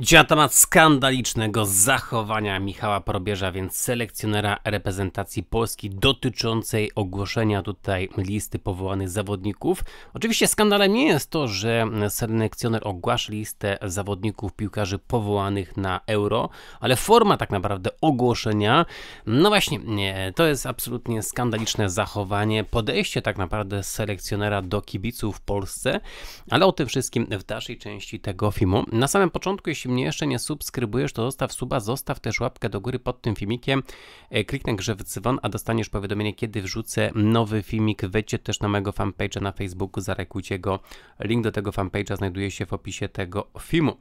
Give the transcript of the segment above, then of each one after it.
Dziś na temat skandalicznego zachowania Michała Probierza, więc selekcjonera reprezentacji Polski dotyczącej ogłoszenia tutaj listy powołanych zawodników. Oczywiście skandalem nie jest to, że selekcjoner ogłasza listę zawodników piłkarzy powołanych na euro, ale forma tak naprawdę ogłoszenia, no właśnie, nie, to jest absolutnie skandaliczne zachowanie, podejście tak naprawdę selekcjonera do kibiców w Polsce, ale o tym wszystkim w dalszej części tego filmu. Na samym początku, jeśli jeśli mnie jeszcze nie subskrybujesz, to zostaw suba, zostaw też łapkę do góry pod tym filmikiem, e, kliknij grze w dzwon, a dostaniesz powiadomienie, kiedy wrzucę nowy filmik. Wejdźcie też na mojego fanpage'a na Facebooku, zarekujcie go. Link do tego fanpage'a znajduje się w opisie tego filmu.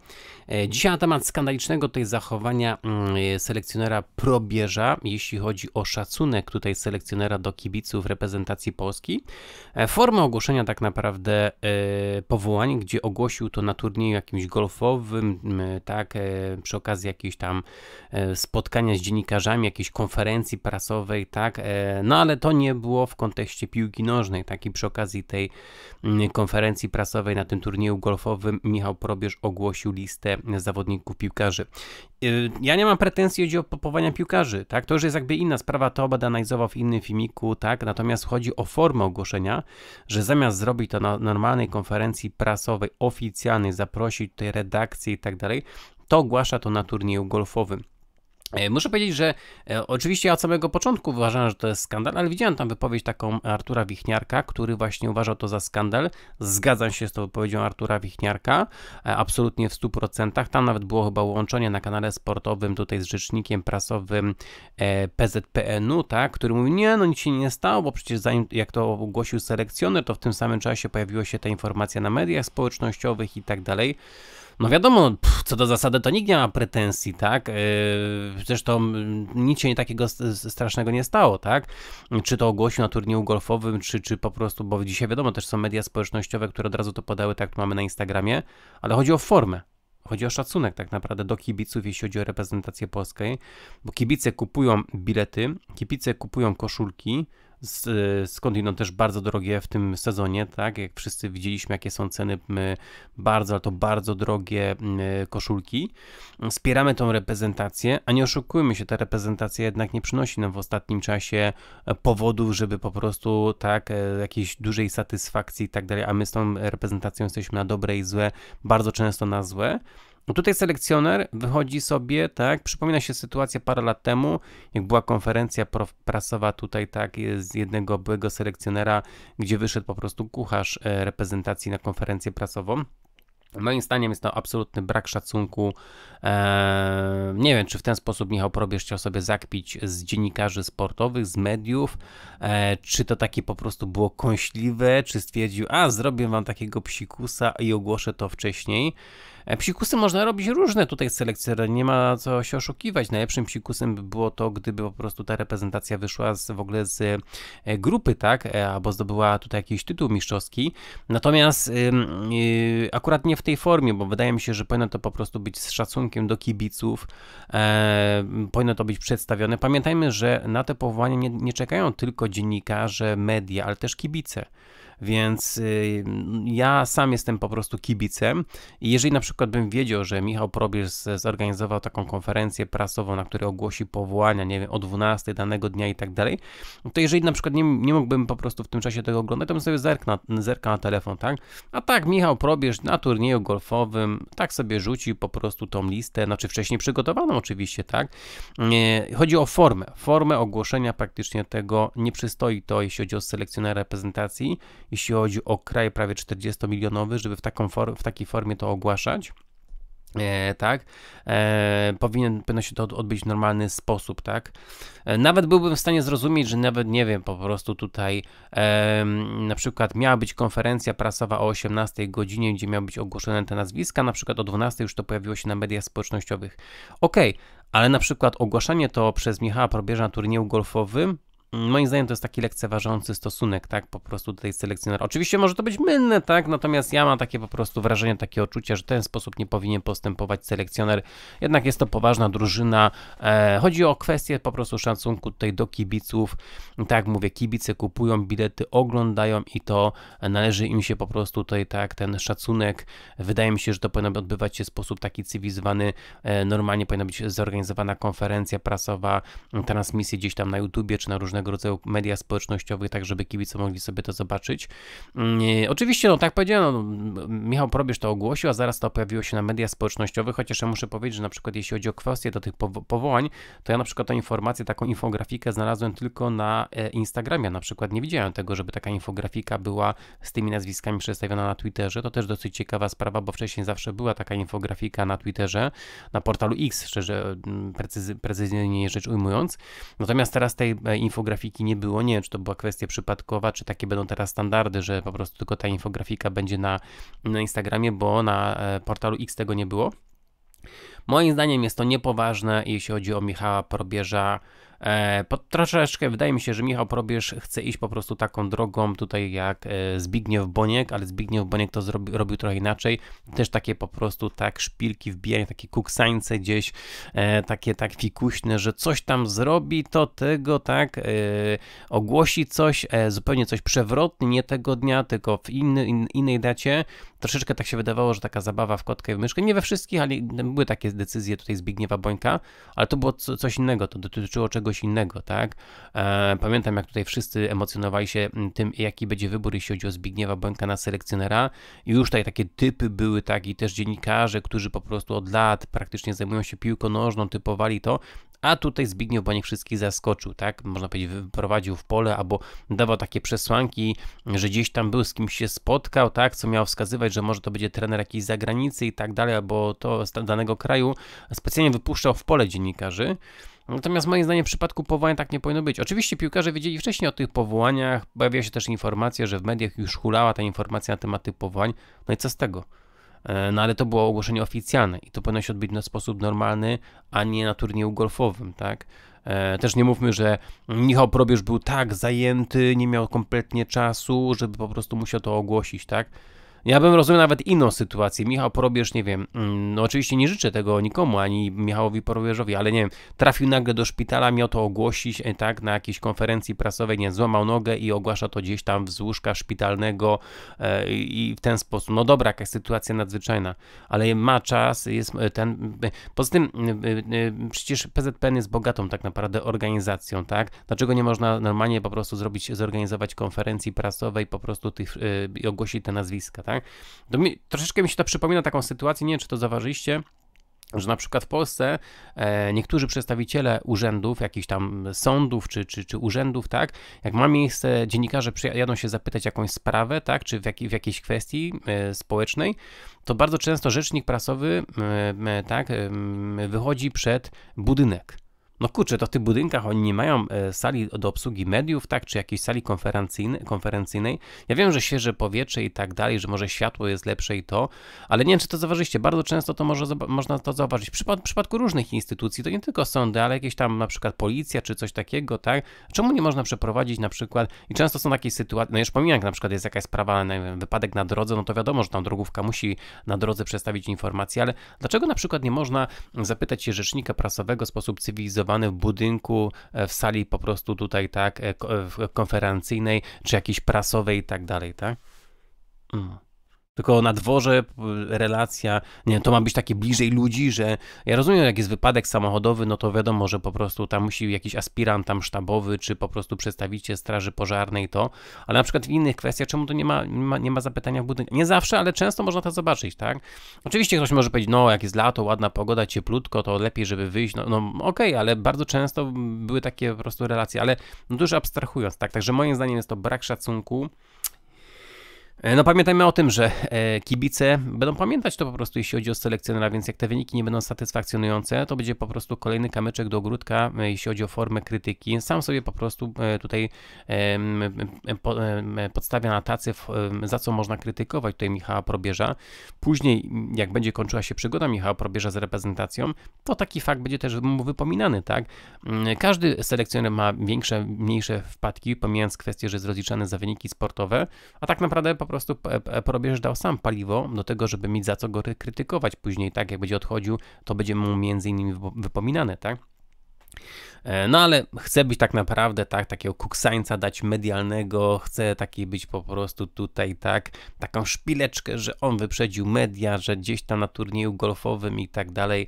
E, dzisiaj na temat skandalicznego tutaj zachowania mm, e, selekcjonera Probierza, jeśli chodzi o szacunek tutaj selekcjonera do kibiców reprezentacji Polski. Formę ogłoszenia tak naprawdę powołań, gdzie ogłosił to na turnieju jakimś golfowym, tak, e, przy okazji jakichś tam e, spotkania z dziennikarzami, jakiejś konferencji prasowej, tak, e, no ale to nie było w kontekście piłki nożnej, tak, i przy okazji tej mm, konferencji prasowej na tym turnieju golfowym Michał Probierz ogłosił listę zawodników piłkarzy Y, ja nie mam pretensji chodzi o popowania piłkarzy, tak? To już jest jakby inna sprawa, to będę analizował w innym filmiku, tak? Natomiast chodzi o formę ogłoszenia, że zamiast zrobić to na normalnej konferencji prasowej, oficjalnej, zaprosić tutaj redakcję i tak dalej, to ogłasza to na turnieju golfowym. E, muszę powiedzieć, że e, oczywiście od samego początku uważałem, że to jest skandal, ale widziałem tam wypowiedź taką Artura Wichniarka, który właśnie uważał to za skandal. Zgadzam się z tą wypowiedzią Artura Wichniarka, e, absolutnie w 100%. Tam nawet było chyba łączenie na kanale sportowym tutaj z rzecznikiem prasowym PZPN-u, tak, który mówił, nie, no nic się nie stało, bo przecież zanim, jak to ogłosił selekcjoner, to w tym samym czasie pojawiła się ta informacja na mediach społecznościowych i tak dalej. No wiadomo, pff, co do zasady to nikt nie ma pretensji, tak? Yy, zresztą mm, nic się nie takiego strasznego nie stało, tak? Czy to ogłosił na turnieju golfowym, czy, czy po prostu, bo dzisiaj wiadomo, też są media społecznościowe, które od razu to podały, tak mamy na Instagramie, ale chodzi o formę, Chodzi o szacunek tak naprawdę do kibiców, jeśli chodzi o reprezentację polską, bo kibice kupują bilety, kibice kupują koszulki, skądinąd też bardzo drogie w tym sezonie, tak? Jak wszyscy widzieliśmy, jakie są ceny bardzo, ale to bardzo drogie mm, koszulki. Wspieramy tą reprezentację, a nie oszukujmy się, ta reprezentacja jednak nie przynosi nam w ostatnim czasie e, powodów, żeby po prostu tak e, jakiejś dużej satysfakcji i tak dalej, a my z tą reprezentacją jesteśmy na dobre i złe, bardzo często na złe. Tutaj selekcjoner wychodzi sobie, tak, przypomina się sytuacja parę lat temu, jak była konferencja prasowa tutaj, tak, z jednego byłego selekcjonera, gdzie wyszedł po prostu kucharz e, reprezentacji na konferencję prasową. Moim zdaniem jest to absolutny brak szacunku. Eee, nie wiem, czy w ten sposób Michał Probierz chciał sobie zakpić z dziennikarzy sportowych, z mediów, eee, czy to takie po prostu było kąśliwe, czy stwierdził, a zrobię wam takiego psikusa i ogłoszę to wcześniej. E, psikusy można robić różne tutaj selekcje, nie ma co się oszukiwać. Najlepszym psikusem by było to, gdyby po prostu ta reprezentacja wyszła z, w ogóle z e, grupy, tak, e, albo zdobyła tutaj jakiś tytuł mistrzowski. Natomiast yy, akurat nie w tej formie, bo wydaje mi się, że powinno to po prostu być z szacunkiem do kibiców, powinno to być przedstawione. Pamiętajmy, że na te powołania nie, nie czekają tylko dziennikarze, media, ale też kibice. Więc y, ja sam jestem po prostu kibicem i jeżeli na przykład bym wiedział, że Michał Probierz zorganizował taką konferencję prasową, na której ogłosi powołania, nie wiem, o 12 danego dnia i tak dalej, to jeżeli na przykład nie, nie mógłbym po prostu w tym czasie tego oglądać, to bym sobie zerknął zerka na telefon, tak? A tak, Michał Probierz na turnieju golfowym tak sobie rzucił po prostu tą listę, znaczy wcześniej przygotowaną oczywiście, tak? E, chodzi o formę, formę ogłoszenia praktycznie tego, nie przystoi to, jeśli chodzi o selekcjonera reprezentacji, jeśli chodzi o kraj prawie 40-milionowy, żeby w, taką for- w takiej formie to ogłaszać. E, tak, e, powinien, powinno się to odbyć w normalny sposób, tak. E, nawet byłbym w stanie zrozumieć, że nawet nie wiem, po prostu tutaj na przykład miała być konferencja prasowa o 18 godzinie, gdzie miały być ogłoszone te nazwiska, na przykład o 12 już to pojawiło się na mediach społecznościowych. Okej, okay, ale na przykład ogłaszanie to przez Michała Probierza na turnieju golfowym Moim zdaniem to jest taki lekceważący stosunek, tak, po prostu do tej selekcjonera. Oczywiście może to być mylne, tak, natomiast ja mam takie po prostu wrażenie, takie odczucie, że w ten sposób nie powinien postępować selekcjoner. Jednak jest to poważna drużyna. E, chodzi o kwestię po prostu szacunku tutaj do kibiców. Tak, mówię, kibice kupują bilety, oglądają i to należy im się po prostu tutaj, tak, ten szacunek. Wydaje mi się, że to powinno odbywać się w sposób taki cywilizowany. E, normalnie powinna być zorganizowana konferencja prasowa, transmisje gdzieś tam na YouTubie czy na różnego różnego rodzaju mediach społecznościowych, tak żeby kibice mogli sobie to zobaczyć. Mm, e, oczywiście, no tak powiedziałem, no, Michał Probierz to ogłosił, a zaraz to pojawiło się na mediach społecznościowych, chociaż ja muszę powiedzieć, że na przykład jeśli chodzi o kwestie do tych powołań, to ja na przykład tę informację, taką infografikę znalazłem tylko na e, Instagramie, na przykład nie widziałem tego, żeby taka infografika była z tymi nazwiskami przedstawiona na Twitterze, to też dosyć ciekawa sprawa, bo wcześniej zawsze była taka infografika na Twitterze, na portalu X, szczerze mm, precyzy, precyzyjnie rzecz ujmując, natomiast teraz tej infografiki e, infografiki nie było. Nie wiem, czy to była kwestia przypadkowa, czy takie będą teraz standardy, że po prostu tylko ta infografika będzie na, na Instagramie, bo na e, portalu X tego nie było. Moim zdaniem jest to niepoważne, jeśli chodzi o Michała Probierza. E, po, troszeczkę wydaje mi się, że Michał Probierz chce iść po prostu taką drogą tutaj jak e, Zbigniew Boniek, ale Zbigniew Boniek to zrobi, robił trochę inaczej. Też takie po prostu tak szpilki wbijanie, takie kuksańce gdzieś, e, takie tak fikuśne, że coś tam zrobi, to tego, tak, e, ogłosi coś, e, zupełnie coś przewrotnie, nie tego dnia, tylko w inny, in, innej dacie. Troszeczkę tak się wydawało, że taka zabawa w kotkę i w myszkę, nie we wszystkich, ale były takie decyzję tutaj Zbigniewa Bońka, ale to było co, coś innego, to dotyczyło czegoś innego, tak? E, pamiętam, jak tutaj wszyscy emocjonowali się mm, tym, jaki będzie wybór, jeśli chodzi o Zbigniewa Bońka na selekcjonera i już tutaj takie typy były, tak, i też dziennikarze, którzy po prostu od lat praktycznie zajmują się piłką nożną, typowali to a tutaj Zbigniew nie wszystkich zaskoczył, tak? Można powiedzieć, wyprowadził w pole albo dawał takie przesłanki, że gdzieś tam był, z kimś się spotkał, tak? Co miało wskazywać, że może to będzie trener jakiejś zagranicy i tak dalej, albo to z danego kraju. Specjalnie wypuszczał w pole dziennikarzy. Natomiast moim zdaniem w przypadku powołań tak nie powinno być. Oczywiście piłkarze wiedzieli wcześniej o tych powołaniach, pojawiła się też informacja, że w mediach już hulała ta informacja na temat tych powołań. No i co z tego? E, no ale to było ogłoszenie oficjalne i to powinno się odbyć na sposób normalny, a nie na turnieju golfowym, tak? E, też nie mówmy, że Michał Probierz był tak zajęty, nie miał kompletnie czasu, żeby po prostu musiał to ogłosić, tak? Ja bym rozumiał nawet inną sytuację. Michał Porobierz, nie wiem, mm, no oczywiście nie życzę tego nikomu, ani Michałowi Porobierzowi, ale nie wiem, trafił nagle do szpitala, miał to ogłosić, e, tak, na jakiejś konferencji prasowej, nie, złamał nogę i ogłasza to gdzieś tam z łóżka szpitalnego e, i w ten sposób. No dobra, jakaś sytuacja nadzwyczajna, ale ma czas, jest e, ten... E, poza tym, e, e, przecież PZPN jest bogatą tak naprawdę organizacją, tak? Dlaczego nie można normalnie po prostu zrobić, zorganizować konferencji prasowej po prostu tych, i ogłosić te nazwiska, tak? tak? Mi, troszeczkę mi się to przypomina taką sytuację, nie wiem, czy to zauważyliście, że na przykład w Polsce e, niektórzy przedstawiciele urzędów, jakichś tam sądów czy, czy, czy urzędów, tak, jak ma miejsce, dziennikarze jadą się zapytać jakąś sprawę, tak, czy w, jak, w jakiejś kwestii e, społecznej, to bardzo często rzecznik prasowy, e, tak, wychodzi przed budynek no kurczę, to w tych budynkach oni nie mają e, sali do obsługi mediów, tak, czy jakiejś sali konferencyjnej, Ja wiem, że świeże powietrze i tak dalej, że może światło jest lepsze i to, ale nie wiem, czy to zauważyliście, bardzo często to może, można to zauważyć. W, przypad, przypadku różnych instytucji, to nie tylko sądy, ale jakieś tam na przykład policja, czy coś takiego, tak. Czemu nie można przeprowadzić na przykład, i często są takie sytuacje, no już pomijam, jak na przykład jest jakaś sprawa, no, wypadek na drodze, no to wiadomo, że tam drogówka musi na drodze przedstawić informację, ale dlaczego na przykład nie można zapytać się rzecznika prasowego w sposób cywilizowany, zorganizowany w budynku, e, w sali po prostu tutaj, tak, e, konferencyjnej, czy jakiejś prasowej i tak dalej, tak? Mm. Tylko na dworze y, relacja, nie to ma być takie bliżej ludzi, że ja rozumiem, jak jest wypadek samochodowy, no to wiadomo, że po prostu tam musi jakiś aspirant tam sztabowy, czy po prostu przedstawiciel straży pożarnej to, ale na przykład w innych kwestiach, czemu to nie ma, nie ma, nie ma zapytania w budynku? Nie zawsze, ale często można to zobaczyć, tak? Oczywiście ktoś może powiedzieć, no jak jest lato, ładna pogoda, cieplutko, to lepiej, żeby wyjść, no, no okej, okay, ale bardzo często były takie po prostu relacje, ale no, dużo abstrahując, tak? Także moim zdaniem jest to brak szacunku, E, no pamiętajmy o tym, że e, kibice będą pamiętać to po prostu, jeśli chodzi o selekcjonera, więc jak te wyniki nie będą satysfakcjonujące, to będzie po prostu kolejny kamyczek do ogródka, e, jeśli chodzi o formę krytyki. Sam sobie po prostu tutaj podstawia na tacy, za co można krytykować tutaj Michała Probierza. Później, jak będzie kończyła się przygoda Michała Probierza z reprezentacją, to taki fakt będzie też mu wypominany, tak? Mm, każdy selekcjoner ma większe, mniejsze wpadki, pomijając kwestię, że jest rozliczany za wyniki sportowe, a tak naprawdę po prostu prostu probierz dał sam paliwo do tego, żeby mieć za co go krytykować później, tak? Jak będzie odchodził, to będzie mu między innymi wypominane, tak? E, no ale chcę być tak naprawdę tak, takiego kuksańca dać medialnego, chcę taki być po prostu tutaj tak, taką szpileczkę, że on wyprzedził media, że gdzieś tam na turnieju golfowym i tak dalej.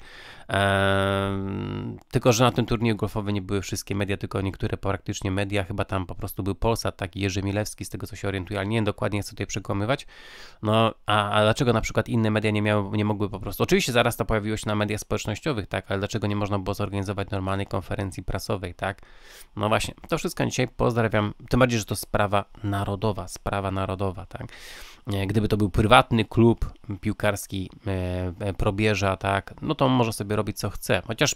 tylko, że na tym turnieju golfowym nie były wszystkie media, tylko niektóre praktycznie media, chyba tam po prostu był Polsat, taki Jerzy Milewski, z tego co się orientuję, ale nie wiem, dokładnie co tutaj przekłamywać. No, a, a dlaczego na przykład inne media nie, miały, nie mogły po prostu, oczywiście zaraz to pojawiło się na mediach społecznościowych, tak, ale dlaczego nie można było zorganizować normalnej konferencji prasowej, tak? No właśnie, to wszystko dzisiaj pozdrawiam, tym bardziej, że to sprawa narodowa, sprawa narodowa, tak? E, gdyby to był prywatny klub piłkarski e, e, probierza, tak, no to może sobie robić co chce. Chociaż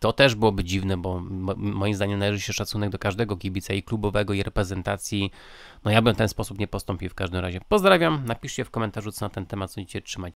to też byłoby dziwne, bo moim zdaniem należy się szacunek do każdego kibica i klubowego, i reprezentacji. No ja bym w ten sposób nie postąpił w każdym razie. Pozdrawiam, napiszcie w komentarzu, co na ten temat sądzicie, trzymać.